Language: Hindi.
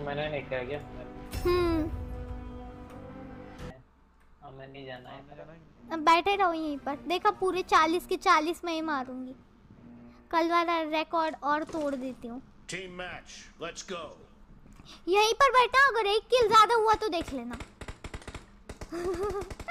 मैंने नहीं किया क्या हम्म नहीं जाना है बैठे रहो यहीं पर देखा पूरे चालीस के चालीस में ही मारूंगी कल वाला रिकॉर्ड और तोड़ देती हूँ यहीं पर बैठा अगर एक किल ज्यादा हुआ तो देख लेना